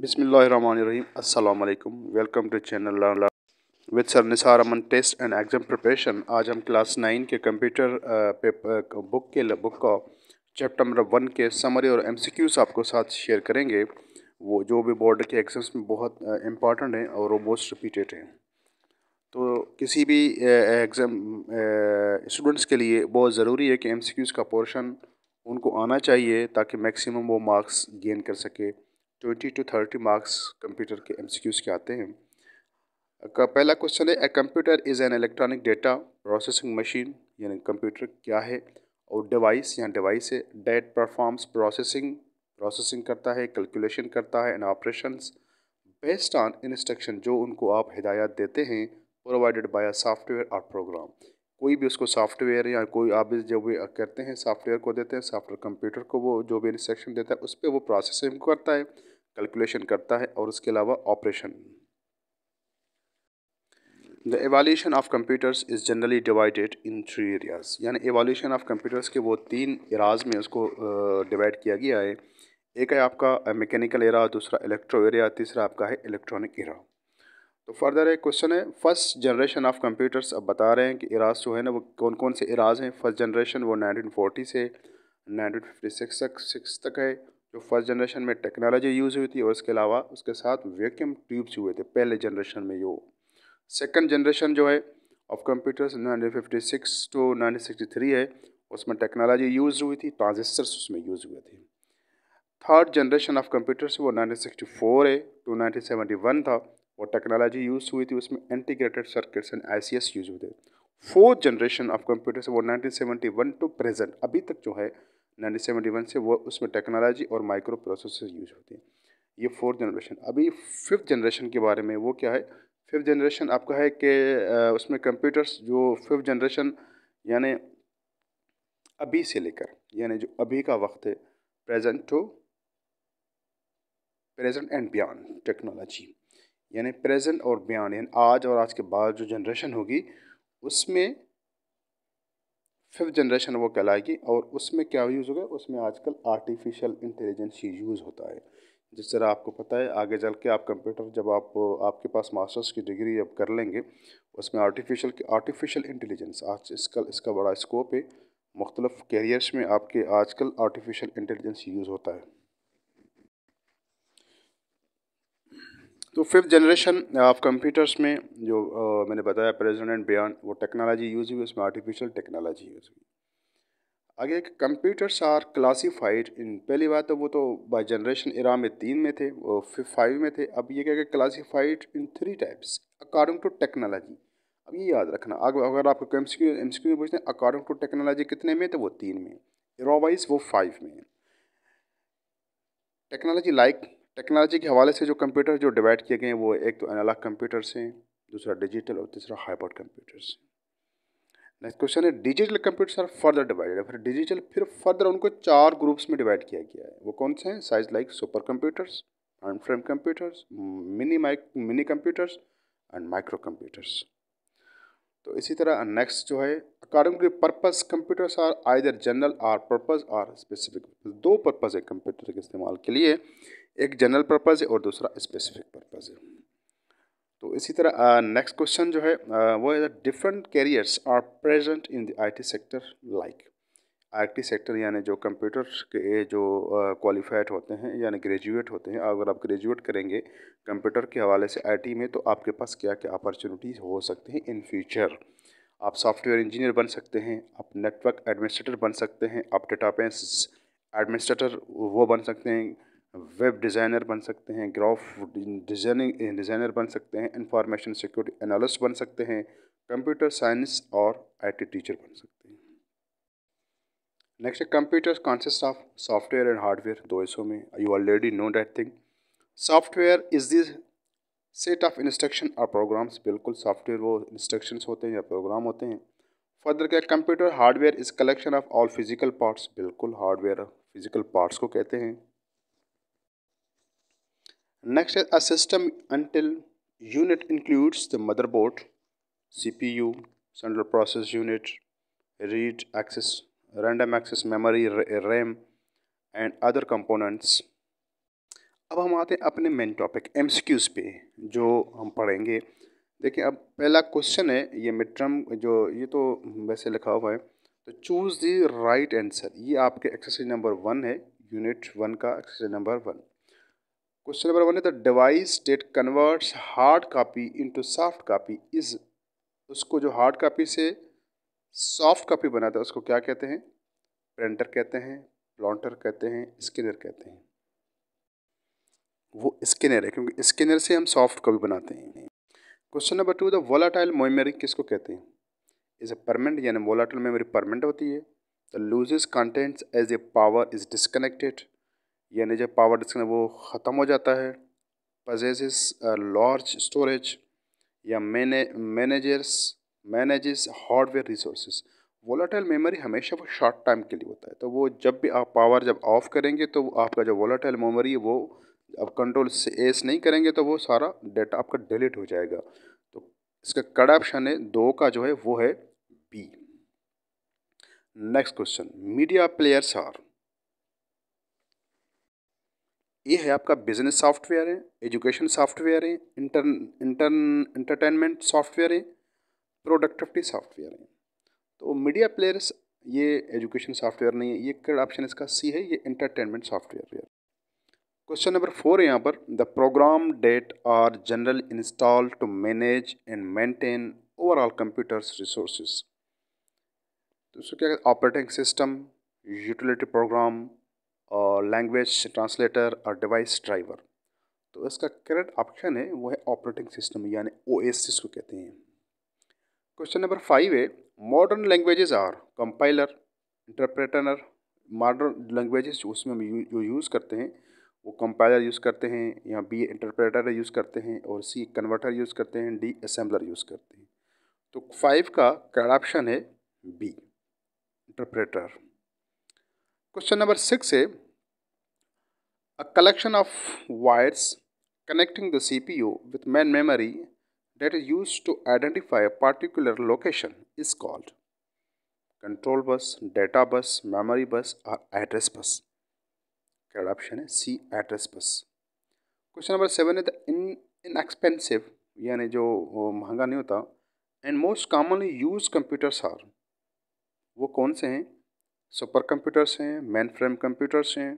बिस्मिल्लाहिर्रहमानिर्रहीम अस्सलाम वालेकुम welcome to channel Learn Learn with Sir Nisar Aman Test and Exam आज हम क्लास नाइन के कंप्यूटर पेपर बुक के बुक का चैप्टर नंबर वन के समरी और एम आपको साथ शेयर करेंगे वो जो भी बोर्ड के एग्जाम्स में बहुत इंपॉर्टेंट हैं और वो मोस्ट रिपीटेड हैं तो किसी भी एग्ज़ाम स्टूडेंट्स के लिए बहुत ज़रूरी है कि एम का पोर्शन उनको आना चाहिए ताकि मैक्सिमम वो मार्क्स गेन कर सके twenty to thirty marks computer के एमसीक्यूज़ के आते हैं का पहला क्वेश्चन है a computer is an electronic data processing machine यानी कंप्यूटर क्या है और डिवाइस यहाँ डिवाइस है डेट परफॉर्म्स प्रोसेसिंग प्रोसेसिंग करता है कैलकुलेशन करता है and operation based on instruction जो उनको आप हिदायत देते हैं प्रोवाइडेड बाय अ सॉफ्टवेयर और प्रोग्राम कोई भी उसको सॉफ्टवेयर या कोई आप जो भी करते हैं सॉफ्टवेयर को देते हैं सॉफ्टवेयर कंप्यूटर को वो जो भी इंस्ट्रक्शन देता है उस पर वो प्रोसेसिंग करता है कैलकुलेशन करता है और उसके अलावा operation the evolution of computers is generally divided in three areas यानी एवाल्यूशन ऑफ कंप्यूटर्स के वो तीन एराज में उसको डिवाइड किया गया है एक है आपका मैकेनिकल एरा दूसरा इलेक्ट्रो एरिया तीसरा आपका है इलेक्ट्रॉनिक एरा तो फर्दर एक क्वेश्चन है फर्स्ट जनरेशन ऑफ कंप्यूटर्स अब बता रहे हैं कि इराज जो है ना वो कौन कौन से इराज हैं फर्स्ट जनरेशन वो 1940 से 1956 तक सिक्स तक है जो फर्स्ट जनरेशन में टेक्नोलॉजी यूज़ हुई थी और इसके अलावा उसके साथ वैक्यूम ट्यूब्स हुए थे पहले जनरेशन में यो सेकंड जनरेशन जो है ऑफ कंप्यूटर्स 1956 टू 1963 है उसमें टेक्नोलॉजी यूज़ हुई थी ट्रांजिस्टर्स उसमें यूज़ हुए थे थर्ड जनरेशन ऑफ कंप्यूटर्स वो फोर है टू वन था वो टेक्नोलॉजी यूज़ हुई थी उसमें integrated circuits and I use हुए थे फोर्थ जनरेशन ऑफ कंप्यूटर्स वो वन टू प्रेजेंट अभी तक जो है नाइनटीन सेवेंटी वन से वो उसमें टेक्नोलॉजी और माइक्रो प्रोसेसर यूज होते हैं ये फोर्थ जनरेशन अभी फिफ्थ जनरेशन के बारे में वो क्या है फिफ्थ जनरेशन आपका है कि उसमें कंप्यूटर्स जो फिफ्थ जनरेशन यानी अभी से लेकर यानी जो अभी का वक्त है present to present and beyond technology यानी प्रेजेंट और बियान यानी आज और आज के बाद जो जनरेशन होगी उसमें फिफ्थ जनरेशन वो कहलाएगी और उसमें क्या यूज़ होगा उसमें आजकल आर्टिफिशियल इंटेलिजेंस ही यूज़ होता है जिस तरह आपको पता है आगे चल के आप कंप्यूटर जब आप आपके पास मास्टर्स की डिग्री अब कर लेंगे उसमें आर्टिफिशियल आर्टिफिशियल इंटेलिजेंस आज इसका इसका बड़ा स्कोप है मुख्तलिफ कैरियर्स में आपके आजकल आर्टिफिशियल इंटेलिजेंस यूज़ होता है तो फिफ्थ जनरेशन ऑफ कंप्यूटर्स में जो आ, uh, मैंने बताया प्रेजेंट एंड बियॉन्ड वो टेक्नोलॉजी यूज हुई उसमें आर्टिफिशियल टेक्नोलॉजी यूज हुई आगे कंप्यूटर्स आर क्लासीफाइड इन पहली बात तो वो तो बाय जनरेशन इरा में तीन में थे वो फिफ्थ फाइव में थे अब ये क्या classified in three types according to technology अब ये याद रखना अगर अगर आपको एम सी एम सी में पूछते हैं अकॉर्डिंग टू टेक्नोलॉजी कितने में तो वो तीन में इरा वाइज वो फाइव में टेक्नोलॉजी लाइक टेक्नोलॉजी के हवाले से जो कंप्यूटर जो डिवाइड किए गए हैं वो एक तो एनालॉग कंप्यूटर्स हैं दूसरा डिजिटल और तीसरा हाइब्रिड कंप्यूटर्स नेक्स्ट क्वेश्चन है digital computers are further divided फिर डिजिटल फिर फर्दर उनको चार ग्रुप्स में डिवाइड किया गया है वो कौन से हैं size like super computers and frame computers mini mike mini computers and micro computers तो इसी तरह नेक्स्ट जो है according to purpose computers are either general or purpose or specific दो पर्पस है कंप्यूटर के इस्तेमाल के लिए एक जनरल पर्पस है और दूसरा स्पेसिफिक पर्पस है तो इसी तरह नेक्स्ट क्वेश्चन जो है वो है different careers are present in the IT sector like IT sector यानी जो कंप्यूटर के जो क्वालिफाइड होते हैं यानी ग्रेजुएट होते हैं अगर आप ग्रेजुएट करेंगे कंप्यूटर के हवाले से आईटी में तो आपके पास क्या क्या अपॉर्चुनिटीज़ हो सकते हैं इन फ्यूचर आप सॉफ्टवेयर इंजीनियर बन सकते हैं आप नेटवर्क एडमिनिस्ट्रेटर बन सकते हैं आप डेटाबेस एडमिनिस्ट्रेटर वो बन सकते हैं वेब डिज़ाइनर बन सकते हैं ग्राफ डिज़ाइनिंग डिज़ाइनर बन सकते हैं इंफॉर्मेशन सिक्योरिटी एनालिस्ट बन सकते हैं कंप्यूटर साइंस और आईटी टीचर बन सकते हैं नेक्स्ट है computer consists of software and hardware दो हिस्सों में you already know that thing software is this set of instruction और प्रोग्राम्स बिल्कुल सॉफ्टवेयर वो इंस्ट्रक्शन होते हैं या प्रोग्राम होते हैं फर्दर क्या computer hardware is collection of all physical parts बिल्कुल हार्डवेयर फिजिकल पार्ट्स को कहते हैं नेक्स्ट है a system until unit includes the motherboard you central process unit read access random access memory RAM and other components अब हम आते हैं अपने मेन टॉपिक एम पे जो हम पढ़ेंगे देखिए अब पहला क्वेश्चन है ये मिड टर्म जो ये तो वैसे लिखा हुआ है तो चूज़ द राइट आंसर ये आपके एक्सरसाइज नंबर वन है यूनिट वन का exercise number one question number one है the device that converts hard copy into soft copy is उसको जो हार्ड कापी से सॉफ्ट कॉपी बनाता है उसको क्या कहते हैं प्रिंटर कहते हैं प्लॉन्टर कहते हैं स्किनर कहते हैं वो स्किनर है क्योंकि स्किनर से हम सॉफ्ट कॉपी बनाते हैं question number two the volatile memory किसको कहते हैं इज ए परमेंट यानी वोलाटाइल मेमोरी परमेंट होती है the loses contents as a power is disconnected यानी जब पावर डिस्कनेक्ट वो ख़त्म हो जाता है पजेज लार्ज स्टोरेज या मैने managers manages hardware resources volatile memory हमेशा वो शॉर्ट टाइम के लिए होता है तो वो जब भी आप पावर जब ऑफ करेंगे तो आपका जो वोलाटाइल मेमोरी है वो अब कंट्रोल से एस नहीं करेंगे तो वो सारा डाटा आपका डिलीट हो जाएगा तो इसका कड़ा ऑप्शन है दो का जो है वो है B next question media players are ये है आपका बिजनेस सॉफ्टवेयर है एजुकेशन सॉफ्टवेयर है इंटर इंटर इंटरटेनमेंट सॉफ्टवेयर है प्रोडक्टिविटी सॉफ्टवेयर है तो मीडिया प्लेयर्स ये एजुकेशन सॉफ्टवेयर नहीं है ये थर्ड ऑप्शन इसका सी है ये इंटरटेनमेंट सॉफ्टवेयर है क्वेश्चन नंबर फोर है यहाँ पर the program that are general install to manage and maintain overall computers resource तो इसको क्या ऑपरेटिंग सिस्टम यूटिलिटी प्रोग्राम और लैंग्वेज ट्रांसलेटर और डिवाइस ड्राइवर तो इसका करेक्ट ऑप्शन है वो है ऑपरेटिंग सिस्टम यानी ओ एस जिसको कहते हैं क्वेश्चन नंबर फाइव है modern languages are compiler interpreter modern languages उसमें हम यू, जो यूज़ करते हैं वो कंपाइलर यूज़ करते हैं या बी इंटरप्रेटर यूज़ करते हैं और सी कन्वर्टर यूज़ करते हैं डी असेंबलर यूज़ करते हैं तो फाइव का करेक्ट ऑप्शन है B interpreter question number six है a collection of wires connecting the C P U with main memory that is used to identify a particular location is called control bus, data bus, memory bus or address bus. Correct option is C address bus. Question number seven is the in, inexpensive यानी जो महंगा नहीं होता and most commonly use computers are वो कौन से हैं super computers हैं मेन फ्रेम कंप्यूटर्स हैं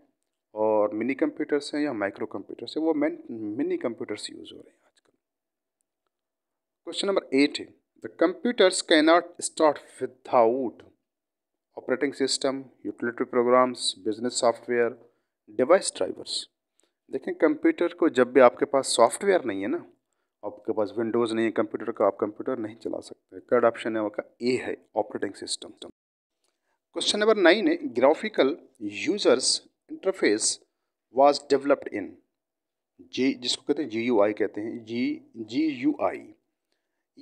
और मिनी कंप्यूटर्स हैं या माइक्रो कंप्यूटर्स हैं वो मेन मिनी कंप्यूटर्स यूज़ हो रहे हैं क्वेश्चन नंबर एट है the computers not start without operating system utility programs business software device drivers देखें कंप्यूटर को जब भी आपके पास सॉफ्टवेयर नहीं है ना आपके पास विंडोज़ नहीं है कंप्यूटर का आप कंप्यूटर नहीं चला सकते थर्ड ऑप्शन है आपका ए है operating system question number nine है graphical users interface was developed in G जिसको कहते हैं जी यू आई कहते हैं जी जी यू आई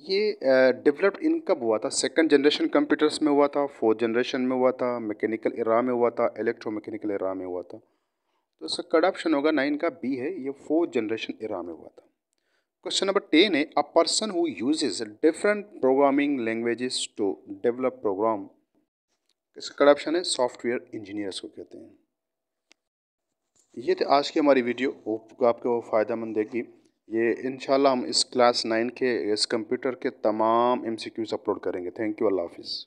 ये डेवलप्ड इन कब हुआ था सेकंड जनरेशन कंप्यूटर्स में हुआ था फोर्थ जनरेशन में हुआ था मैकेनिकल इरा में हुआ था इलेक्ट्रो मैकेनिकल इरा में हुआ था तो इसका कड़ा ऑप्शन होगा नाइन का बी है ये फोर्थ जनरेशन इरा में हुआ था क्वेश्चन नंबर टेन है a person who uses different programming languages to develop program इसका कड़ा ऑप्शन है सॉफ्टवेयर इंजीनियर्स को कहते हैं ये थे आज की हमारी वीडियो होप आपको फ़ायदा मंद देगी ये इनशाला हम इस क्लास नाइन के इस कंप्यूटर के तमाम एम सी क्यूज़ अपलोड करेंगे थैंक यू अल्लाह हाफिज़